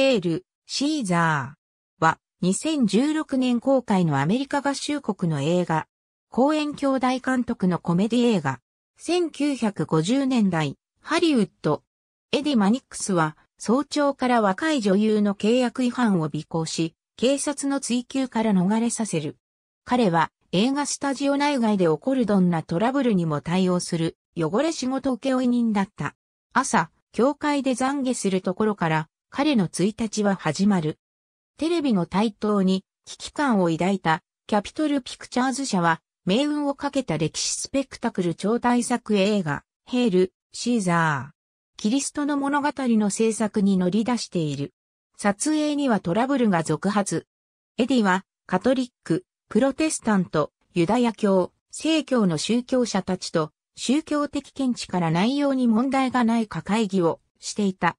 ヘール、シーザーは2016年公開のアメリカ合衆国の映画、公演兄弟監督のコメディ映画、1950年代、ハリウッド。エディ・マニックスは、早朝から若い女優の契約違反を尾行し、警察の追及から逃れさせる。彼は、映画スタジオ内外で起こるどんなトラブルにも対応する、汚れ仕事請負人だった。朝、教会で懺悔するところから、彼の1日は始まる。テレビの台頭に危機感を抱いたキャピトルピクチャーズ社は命運をかけた歴史スペクタクル超大作映画ヘール、シーザー。キリストの物語の制作に乗り出している。撮影にはトラブルが続発。エディはカトリック、プロテスタント、ユダヤ教、正教の宗教者たちと宗教的見地から内容に問題がないか会議をしていた。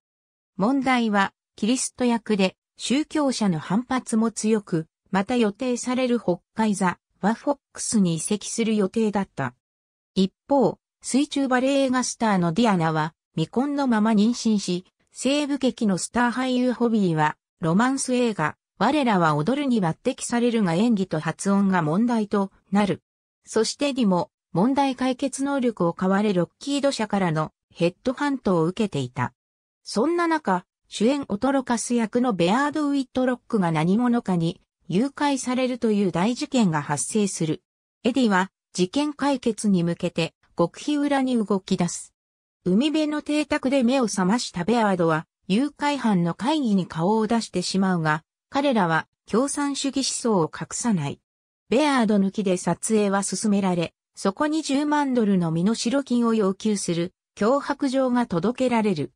問題は、キリスト役で、宗教者の反発も強く、また予定される北海座はフォックスに移籍する予定だった。一方、水中バレエ映画スターのディアナは未婚のまま妊娠し、西部劇のスター俳優ホビーはロマンス映画、我らは踊るに抜擢されるが演技と発音が問題となる。そしてディも問題解決能力を買われロッキード社からのヘッドハントを受けていた。そんな中、主演オトロカス役のベアード・ウィットロックが何者かに誘拐されるという大事件が発生する。エディは事件解決に向けて極秘裏に動き出す。海辺の邸宅で目を覚ましたベアードは誘拐犯の会議に顔を出してしまうが、彼らは共産主義思想を隠さない。ベアード抜きで撮影は進められ、そこに10万ドルの身代金を要求する脅迫状が届けられる。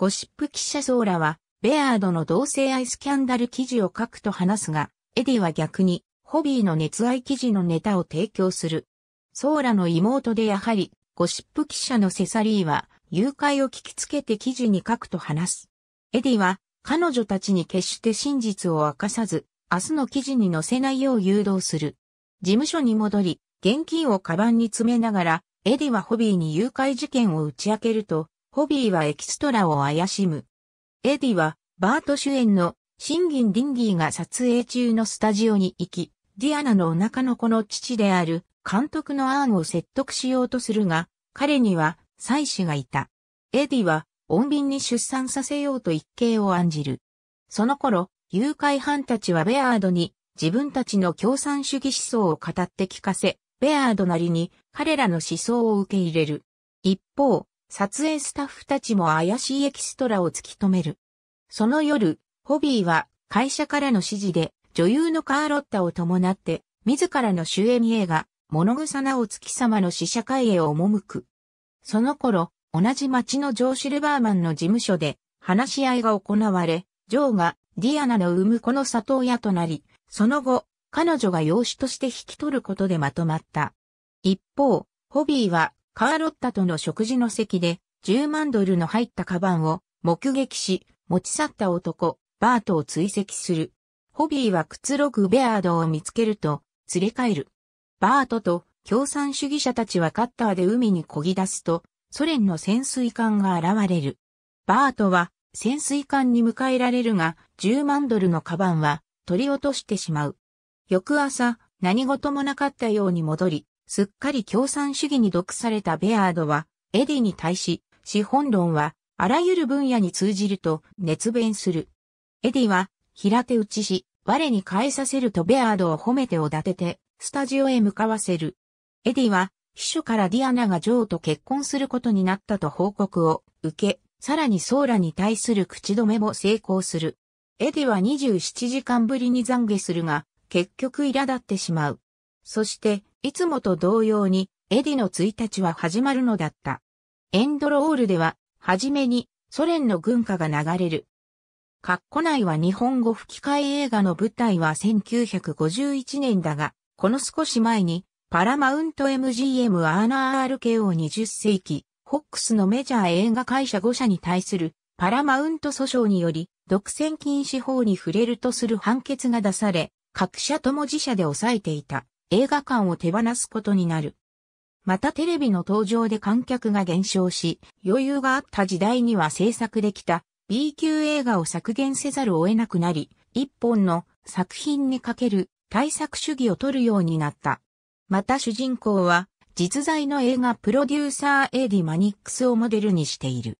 ゴシップ記者ソーラは、ベアードの同性愛スキャンダル記事を書くと話すが、エディは逆に、ホビーの熱愛記事のネタを提供する。ソーラの妹でやはり、ゴシップ記者のセサリーは、誘拐を聞きつけて記事に書くと話す。エディは、彼女たちに決して真実を明かさず、明日の記事に載せないよう誘導する。事務所に戻り、現金をカバンに詰めながら、エディはホビーに誘拐事件を打ち明けると、ホビーはエキストラを怪しむ。エディは、バート主演の、シンギン・ディンギーが撮影中のスタジオに行き、ディアナのお腹の子の父である、監督のアーンを説得しようとするが、彼には、妻子がいた。エディは、穏便に出産させようと一計を案じる。その頃、誘拐犯たちはベアードに自分たちの共産主義思想を語って聞かせ、ベアードなりに彼らの思想を受け入れる。一方、撮影スタッフたちも怪しいエキストラを突き止める。その夜、ホビーは会社からの指示で女優のカーロッタを伴って自らの主演映画、物草なお月様の試写会へ赴く。その頃、同じ町のジョー・シルバーマンの事務所で話し合いが行われ、ジョーがディアナの産む子の里親となり、その後、彼女が養子として引き取ることでまとまった。一方、ホビーはカーロッタとの食事の席で10万ドルの入ったカバンを目撃し、持ち去った男、バートを追跡する。ホビーはくつろぐベアードを見つけると、連れ帰る。バートと共産主義者たちはカッターで海に漕ぎ出すと、ソ連の潜水艦が現れる。バートは潜水艦に迎えられるが、10万ドルのカバンは取り落としてしまう。翌朝、何事もなかったように戻り、すっかり共産主義に毒されたベアードは、エディに対し、資本論は、あらゆる分野に通じると熱弁する。エディは、平手打ちし、我に返させるとベアードを褒めておだてて、スタジオへ向かわせる。エディは、秘書からディアナがジョーと結婚することになったと報告を受け、さらにソーラに対する口止めも成功する。エディは27時間ぶりに懺悔するが、結局苛立ってしまう。そして、いつもと同様に、エディの1日は始まるのだった。エンドロールでは、はじめに、ソ連の軍歌が流れる。カッコ内は日本語吹き替え映画の舞台は1951年だが、この少し前に、パラマウント MGM アーナー RKO20 世紀、フォックスのメジャー映画会社5社に対するパラマウント訴訟により、独占禁止法に触れるとする判決が出され、各社とも自社で抑えていた。映画館を手放すことになる。またテレビの登場で観客が減少し、余裕があった時代には制作できた B 級映画を削減せざるを得なくなり、一本の作品にかける対策主義を取るようになった。また主人公は実在の映画プロデューサーエディ・マニックスをモデルにしている。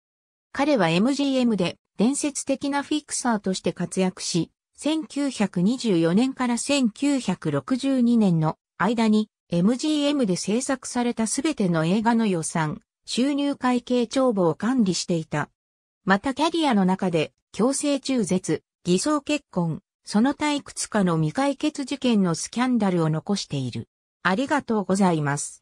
彼は MGM で伝説的なフィクサーとして活躍し、1924年から1962年の間に MGM で制作されたすべての映画の予算、収入会計帳簿を管理していた。またキャリアの中で強制中絶、偽装結婚、その退屈かの未解決事件のスキャンダルを残している。ありがとうございます。